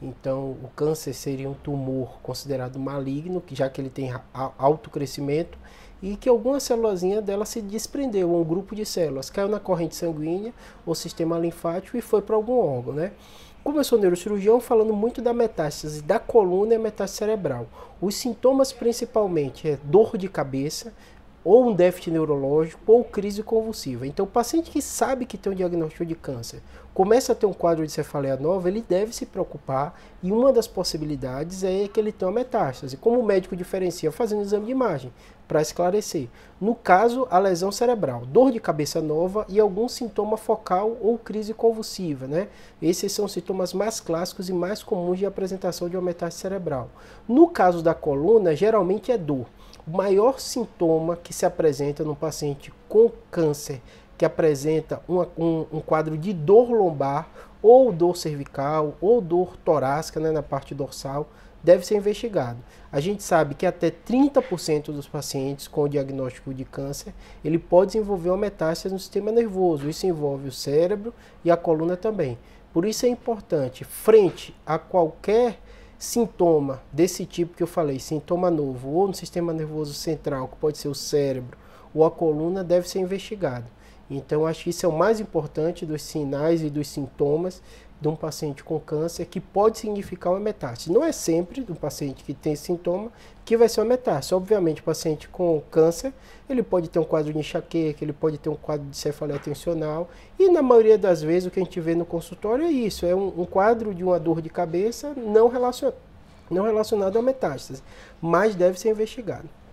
Então, o câncer seria um tumor considerado maligno, que já que ele tem alto crescimento e que alguma célulazinha dela se desprendeu, um grupo de células, caiu na corrente sanguínea ou sistema linfático e foi para algum órgão, né? Como eu sou neurocirurgião, falando muito da metástase da coluna e metástase cerebral. Os sintomas principalmente é dor de cabeça, ou um déficit neurológico ou crise convulsiva. Então, o paciente que sabe que tem um diagnóstico de câncer, começa a ter um quadro de cefaleia nova, ele deve se preocupar e uma das possibilidades é que ele tenha uma metástase. Como o médico diferencia? Fazendo um exame de imagem para esclarecer. No caso, a lesão cerebral, dor de cabeça nova e algum sintoma focal ou crise convulsiva, né? Esses são sintomas mais clássicos e mais comuns de apresentação de uma metástase cerebral. No caso da coluna, geralmente é dor. O maior sintoma que se apresenta no paciente com câncer que apresenta uma, um, um, quadro de dor lombar ou dor cervical ou dor torácica né, na parte dorsal deve ser investigado. A gente sabe que até 30% dos pacientes com diagnóstico de câncer, ele pode desenvolver uma metástase no sistema nervoso. Isso envolve o cérebro e a coluna também. Por isso é importante, frente a qualquer sintoma desse tipo que eu falei, sintoma novo, ou no sistema nervoso central, que pode ser o cérebro, ou a coluna, deve ser investigado. Então, acho que isso é o mais importante dos sinais e dos sintomas de um paciente com câncer que pode significar uma metástase. Não é sempre um paciente que tem sintoma que vai ser uma metástase. Obviamente, o paciente com câncer, ele pode ter um quadro de enxaqueca, ele pode ter um quadro de cefaleia tensional, e na maioria das vezes o que a gente vê no consultório é isso, é um, um quadro de uma dor de cabeça não relacionado, não relacionado à metástase, mas deve ser investigado.